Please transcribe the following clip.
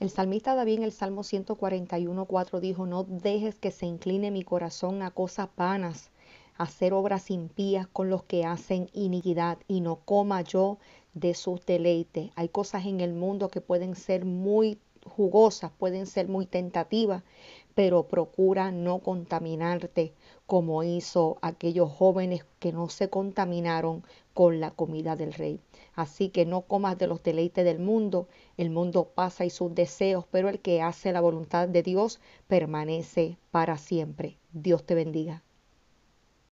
El salmista David en el Salmo 141.4 dijo, no dejes que se incline mi corazón a cosas vanas, a hacer obras impías con los que hacen iniquidad, y no coma yo de sus deleites. Hay cosas en el mundo que pueden ser muy jugosas, pueden ser muy tentativas, pero procura no contaminarte como hizo aquellos jóvenes que no se contaminaron con la comida del rey. Así que no comas de los deleites del mundo, el mundo pasa y sus deseos, pero el que hace la voluntad de Dios permanece para siempre. Dios te bendiga.